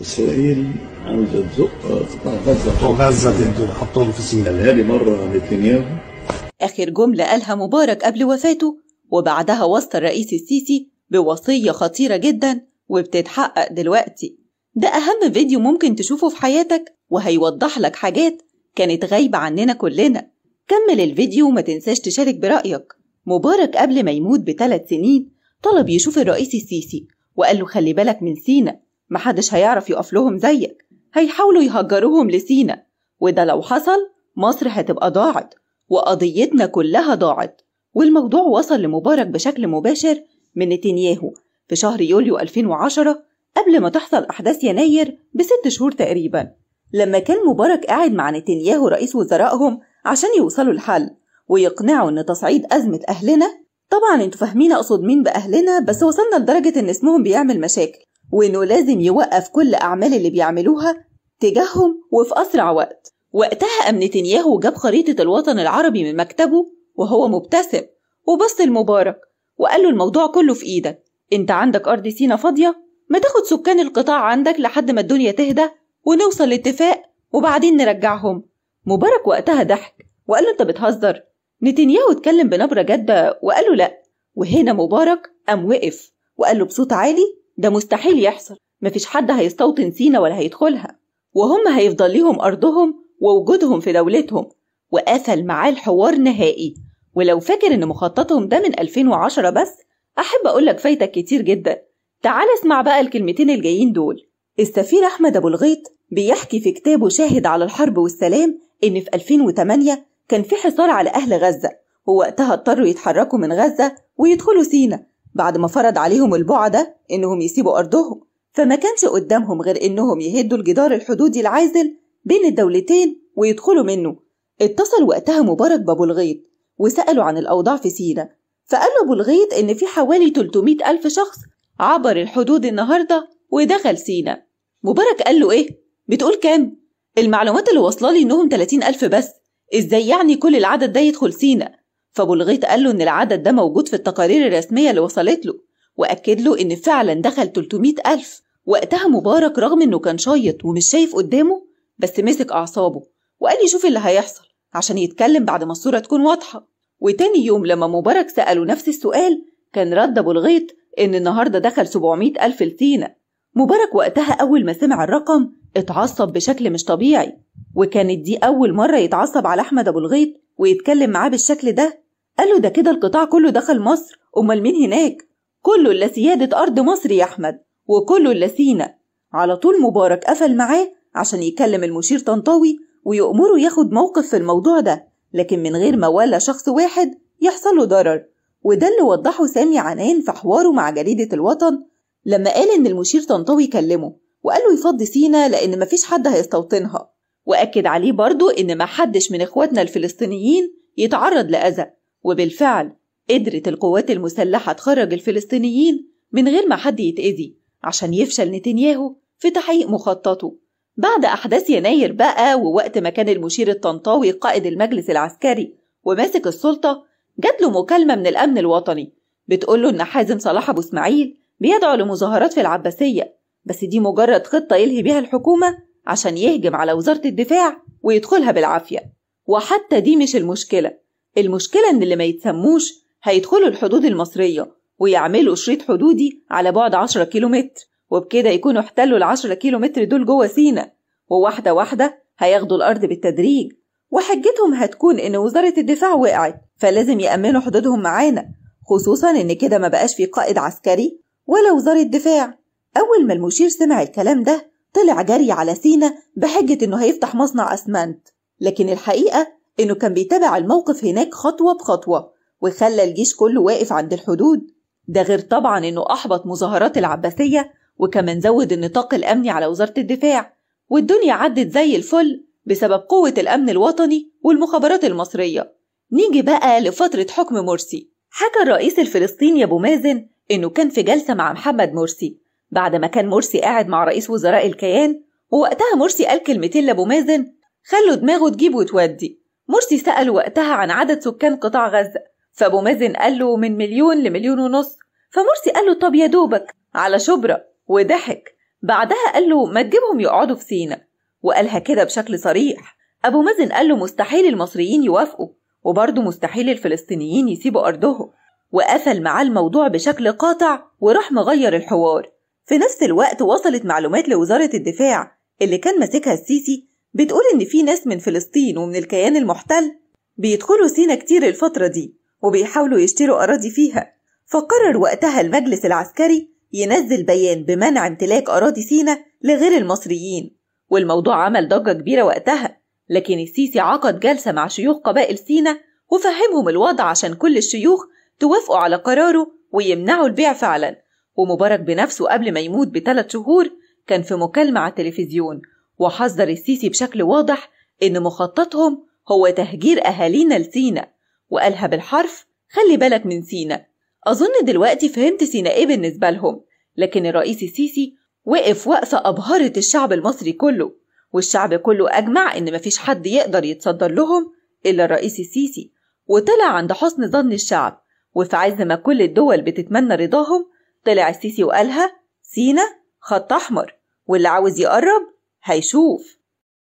اسرائيل عاوزه تزق قطاع غزه قطاع غزه حطهم في السجن قالها هذه مره نتنياهو اخر جمله قالها مبارك قبل وفاته وبعدها وصى الرئيس السيسي بوصيه خطيره جدا وبتتحقق دلوقتي ده اهم فيديو ممكن تشوفه في حياتك وهيوضح لك حاجات كانت غايبه عننا كلنا كمل الفيديو وما تنساش تشارك برايك مبارك قبل ما يموت بثلاث سنين طلب يشوف الرئيس السيسي وقال له خلي بالك من سينا محدش هيعرف يقف لهم زيك هيحاولوا يهجروهم لسينا وده لو حصل مصر هتبقى ضاعت وقضيتنا كلها ضاعت والموضوع وصل لمبارك بشكل مباشر من نتنياهو في شهر يوليو 2010 قبل ما تحصل أحداث يناير بست شهور تقريبا لما كان مبارك قاعد مع نتنياهو رئيس وزرائهم عشان يوصلوا لحل ويقنعوا إن تصعيد أزمة أهلنا طبعا انتوا فاهمين أقصد مين بأهلنا بس وصلنا لدرجة إن اسمهم بيعمل مشاكل وإنه لازم يوقف كل أعمال اللي بيعملوها تجاههم وفي أسرع وقت وقتها قام نتنياهو جاب خريطة الوطن العربي من مكتبه وهو مبتسم وبص لمبارك وقال له الموضوع كله في إيدك أنت عندك أرض سينا فاضية ما تاخد سكان القطاع عندك لحد ما الدنيا تهدى ونوصل لاتفاق وبعدين نرجعهم مبارك وقتها ضحك وقال له انت بتهزر نتنياهو اتكلم بنبرة جادة وقال له لا وهنا مبارك قام وقف وقال له بصوت عالي ده مستحيل يحصل مفيش حد هيستوطن سينا ولا هيدخلها وهم هيفضل ليهم أرضهم ووجودهم في دولتهم وقفل معاه الحوار نهائي ولو فاكر إن مخططهم ده من 2010 بس أحب أقولك فايتك كتير جدا تعال اسمع بقى الكلمتين الجايين دول السفير أحمد أبو الغيط بيحكي في كتابه شاهد على الحرب والسلام إن في 2008 كان في حصار على أهل غزة ووقتها اضطروا يتحركوا من غزة ويدخلوا سينا بعد ما فرض عليهم البعدة إنهم يسيبوا أرضهم فما كانش قدامهم غير إنهم يهدوا الجدار الحدودي العازل بين الدولتين ويدخلوا منه اتصل وقتها مبارك بأبو الغيط وسألوا عن الأوضاع في سينا فقال له أبو الغيط إن في حوالي 300 ألف شخص عبر الحدود النهاردة ودخل سينا مبارك قال له إيه؟ بتقول كام؟ المعلومات اللي واصلة لي إنهم 30 ألف بس إزاي يعني كل العدد ده يدخل سينا؟ فبولغيت قال له إن العدد ده موجود في التقارير الرسمية اللي وصلت له وأكد له إن فعلا دخل 300 ألف وقتها مبارك رغم إنه كان شايط ومش شايف قدامه بس مسك أعصابه وقال يشوف اللي هيحصل عشان يتكلم بعد ما الصورة تكون واضحة وتاني يوم لما مبارك سأله نفس السؤال كان رد أبو الغيط إن النهاردة دخل 700 ألف لسينا مبارك وقتها أول ما سمع الرقم اتعصب بشكل مش طبيعي وكانت دي أول مرة يتعصب على أحمد أبو الغيط ويتكلم معاه بالشكل ده قال له ده كده القطاع كله دخل مصر امال مين هناك كله الا سياده ارض مصر يا احمد وكله الا سينا على طول مبارك قفل معاه عشان يكلم المشير طنطاوي ويأمره ياخد موقف في الموضوع ده لكن من غير ما ولا شخص واحد يحصل له ضرر وده اللي وضحه سامي عنان في حواره مع جريدة الوطن لما قال إن المشير طنطاوي كلمه وقال له يفضي سينا لأن مفيش حد هيستوطنها وأكد عليه برضو إن ما حدش من إخواتنا الفلسطينيين يتعرض لأذى وبالفعل قدرت القوات المسلحة تخرج الفلسطينيين من غير ما حد يتأذي عشان يفشل نتنياهو في تحقيق مخططه بعد أحداث يناير بقى ووقت ما كان المشير الطنطاوي قائد المجلس العسكري وماسك السلطة جات له مكالمة من الأمن الوطني بتقول له إن حازم صلاح أبو إسماعيل بيدعو لمظاهرات في العباسية بس دي مجرد خطة يلهي بيها الحكومة عشان يهجم على وزارة الدفاع ويدخلها بالعافية وحتى دي مش المشكلة المشكلة إن اللي ما يتسموش هيدخلوا الحدود المصرية ويعملوا شريط حدودي على بعد 10 كيلومتر وبكده يكونوا احتلوا العشرة كيلومتر دول جوه سينا وواحدة واحدة هياخدوا الأرض بالتدريج وحجتهم هتكون إن وزارة الدفاع وقعت فلازم يأمنوا حدودهم معانا خصوصا إن كده ما بقاش في قائد عسكري ولا وزارة دفاع أول ما المشير سمع الكلام ده طلع جري على سينا بحجة إنه هيفتح مصنع أسمنت لكن الحقيقة إنه كان بيتابع الموقف هناك خطوة بخطوة وخلى الجيش كله واقف عند الحدود ده غير طبعا إنه أحبط مظاهرات العباسية وكمان زود النطاق الأمني على وزارة الدفاع والدنيا عدت زي الفل بسبب قوة الأمن الوطني والمخابرات المصرية نيجي بقى لفترة حكم مرسي حكى الرئيس الفلسطيني أبو مازن إنه كان في جلسة مع محمد مرسي بعد ما كان مرسي قاعد مع رئيس وزراء الكيان ووقتها مرسي قال كلمتين لأبو مازن خلوا دماغه تجيب وتودي مرسي سأل وقتها عن عدد سكان قطاع غزة فأبو مازن قال له من مليون لمليون ونص فمرسي قال له طب يا دوبك على شبرا وضحك بعدها قال له ما تجيبهم يقعدوا في سينا وقالها كده بشكل صريح أبو مازن قال له مستحيل المصريين يوافقوا وبرضه مستحيل الفلسطينيين يسيبوا أرضهم وقفل معاه الموضوع بشكل قاطع وراح مغير الحوار في نفس الوقت وصلت معلومات لوزارة الدفاع اللي كان ماسكها السيسي بتقول إن في ناس من فلسطين ومن الكيان المحتل بيدخلوا سينا كتير الفترة دي وبيحاولوا يشتروا أراضي فيها فقرر وقتها المجلس العسكري ينزل بيان بمنع امتلاك أراضي سينا لغير المصريين والموضوع عمل ضجة كبيرة وقتها لكن السيسي عقد جلسة مع شيوخ قبائل سينا وفهمهم الوضع عشان كل الشيوخ توافقوا على قراره ويمنعوا البيع فعلا ومبارك بنفسه قبل ما يموت بثلاث شهور كان في مكالمة على التلفزيون وحذر السيسي بشكل واضح إن مخططهم هو تهجير أهالينا لسينا وقالها بالحرف خلي بالك من سينا أظن دلوقتي فهمت سينا إيه بالنسبة لهم لكن الرئيس السيسي وقف وقفة أبهرت الشعب المصري كله والشعب كله أجمع إن مفيش حد يقدر يتصدر لهم إلا الرئيس السيسي وطلع عند حسن ظن الشعب وفي عز ما كل الدول بتتمنى رضاهم طلع السيسي وقالها سينا خط أحمر واللي عاوز يقرب هيشوف